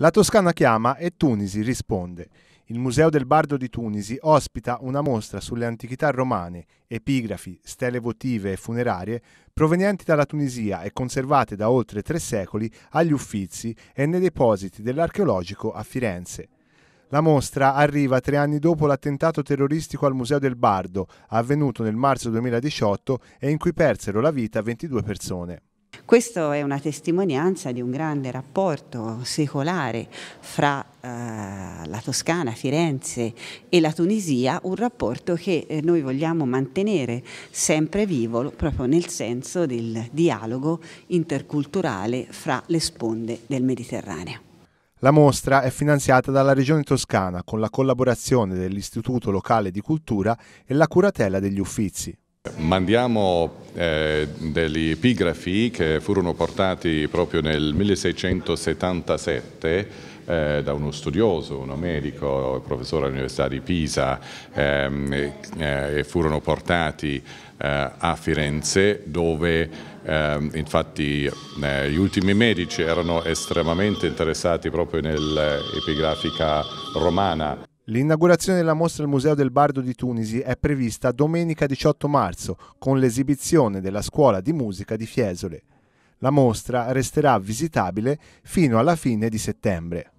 La Toscana chiama e Tunisi risponde. Il Museo del Bardo di Tunisi ospita una mostra sulle antichità romane, epigrafi, stele votive e funerarie provenienti dalla Tunisia e conservate da oltre tre secoli agli Uffizi e nei depositi dell'archeologico a Firenze. La mostra arriva tre anni dopo l'attentato terroristico al Museo del Bardo, avvenuto nel marzo 2018 e in cui persero la vita 22 persone. Questa è una testimonianza di un grande rapporto secolare fra eh, la Toscana, Firenze e la Tunisia, un rapporto che eh, noi vogliamo mantenere sempre vivo proprio nel senso del dialogo interculturale fra le sponde del Mediterraneo. La mostra è finanziata dalla Regione Toscana con la collaborazione dell'Istituto Locale di Cultura e la curatela degli Uffizi. Mandiamo eh, degli epigrafi che furono portati proprio nel 1677 eh, da uno studioso, uno medico, professore all'Università di Pisa, ehm, eh, e furono portati eh, a Firenze dove ehm, infatti eh, gli ultimi medici erano estremamente interessati proprio nell'epigrafica eh, romana. L'inaugurazione della mostra al Museo del Bardo di Tunisi è prevista domenica 18 marzo con l'esibizione della Scuola di Musica di Fiesole. La mostra resterà visitabile fino alla fine di settembre.